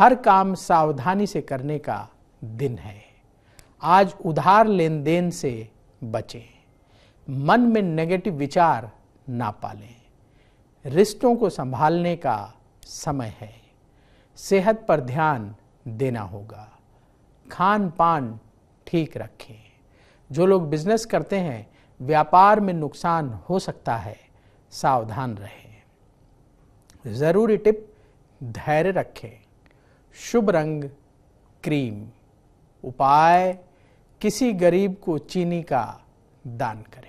हर काम सावधानी से करने का दिन है आज उधार लेन देन से बचें मन में नेगेटिव विचार ना पालें रिश्तों को संभालने का समय है सेहत पर ध्यान देना होगा खान पान ठीक रखें जो लोग बिजनेस करते हैं व्यापार में नुकसान हो सकता है सावधान रहें ज़रूरी टिप धैर्य रखें शुभ रंग क्रीम उपाय किसी गरीब को चीनी का दान करें